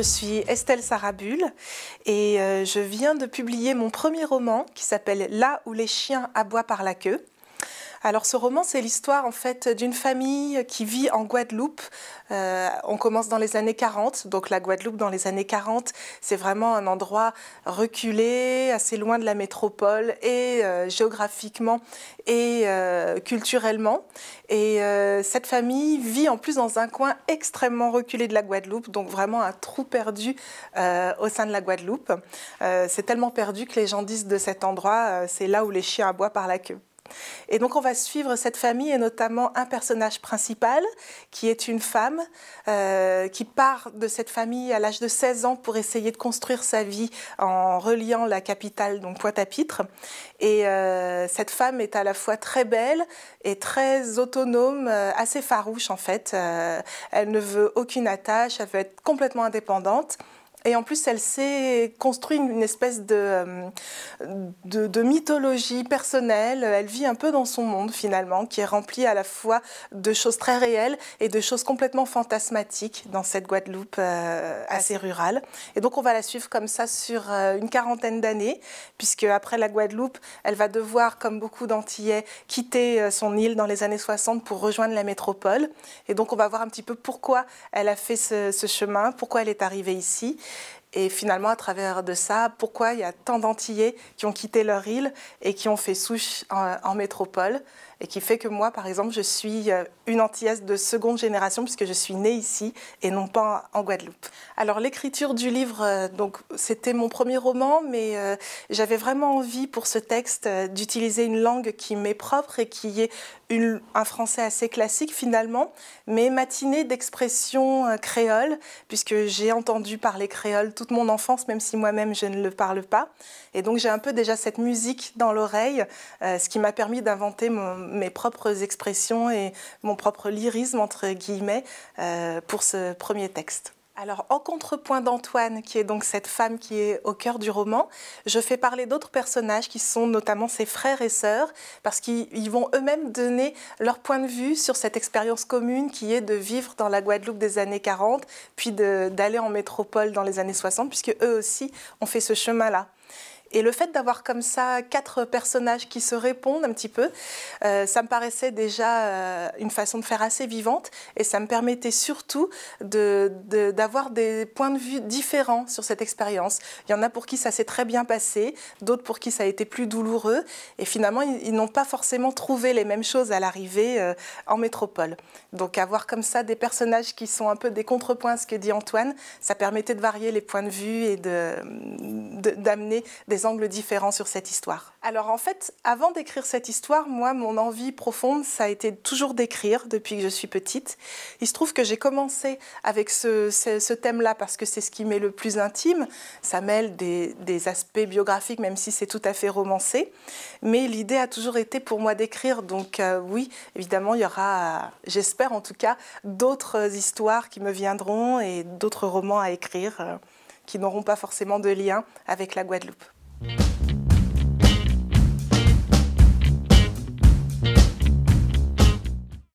Je suis Estelle Sarabul et euh, je viens de publier mon premier roman qui s'appelle Là où les chiens aboient par la queue. Alors ce roman, c'est l'histoire en fait d'une famille qui vit en Guadeloupe. Euh, on commence dans les années 40, donc la Guadeloupe dans les années 40, c'est vraiment un endroit reculé, assez loin de la métropole et euh, géographiquement et euh, culturellement. Et cette famille vit en plus dans un coin extrêmement reculé de la Guadeloupe, donc vraiment un trou perdu au sein de la Guadeloupe. c'est tellement perdu que les gens disent de cet endroit, c'est là où les chiens aboient par la queue. Et donc on va suivre cette famille et notamment un personnage principal qui est une femme euh, qui part de cette famille à l'âge de 16 ans pour essayer de construire sa vie en reliant la capitale, donc Pointe-à-Pitre. Et euh, cette femme est à la fois très belle et très autonome, euh, assez farouche en fait. elle ne veut aucune attache, elle veut être complètement indépendante. Et en plus, elle s'est construite une espèce euh, de, mythologie personnelle. Elle vit un peu dans son monde, finalement, qui est rempli à la fois de choses très réelles et de choses complètement fantasmatiques dans cette Guadeloupe euh, ah, assez rurale. Et donc, on va la suivre comme ça sur euh, une quarantaine d'années, puisque après la Guadeloupe, elle va devoir, comme beaucoup d'Antillais, quitter son île dans les années 60 pour rejoindre la métropole. Et donc, on va voir un petit peu pourquoi elle a fait ce chemin, pourquoi elle est arrivée ici. Et finalement, à travers de ça, pourquoi il y a tant d'Antillais qui ont quitté leur île et qui ont fait souche en, en métropole et qui fait que moi, par exemple, je suis euh, une antillaise de seconde génération puisque je suis née ici et non pas en Guadeloupe. Alors l'écriture du livre, euh, donc c'était mon premier roman, mais euh, j'avais vraiment envie pour ce texte d'utiliser une langue qui m'est propre et qui est une, un français assez classique finalement, mais matinée d'expression créole puisque j'ai entendu parler créole toute mon enfance, même si moi-même je ne le parle pas. Et donc j'ai un peu déjà cette musique dans l'oreille, ce qui m'a permis d'inventer mon mes propres expressions et mon propre lyrisme, entre guillemets, euh, pour ce premier texte. Alors, en contrepoint d'Antoine, qui est donc cette femme qui est au cœur du roman, je fais parler d'autres personnages qui sont notamment ses frères et sœurs, parce qu'ils vont eux-mêmes donner leur point de vue sur cette expérience commune qui est de vivre dans la Guadeloupe des années 40, puis d'aller en métropole dans les années 60, puisque eux aussi ont fait ce chemin-là. Et le fait d'avoir comme ça quatre personnages qui se répondent un petit peu, euh, ça me paraissait déjà euh, une façon de faire assez vivante et ça me permettait surtout d'avoir de, des points de vue différents sur cette expérience. Il y en a pour qui ça s'est très bien passé, d'autres pour qui ça a été plus douloureux et finalement ils, n'ont pas forcément trouvé les mêmes choses à l'arrivée euh, en métropole. Donc avoir comme ça des personnages qui sont un peu des contrepoints à ce que dit Antoine, ça permettait de varier les points de vue et de, d'amener des angles différents sur cette histoire. Alors en fait, avant d'écrire cette histoire, moi, mon envie profonde, ça a été toujours d'écrire depuis que je suis petite. Il se trouve que j'ai commencé avec ce, thème-là parce que c'est ce qui m'est le plus intime. Ça mêle des, aspects biographiques, même si c'est tout à fait romancé. Mais l'idée a toujours été pour moi d'écrire. Donc euh, oui, évidemment, il y aura, j'espère en tout cas, d'autres histoires qui me viendront et d'autres romans à écrire euh, qui n'auront pas forcément de lien avec la Guadeloupe. Thank you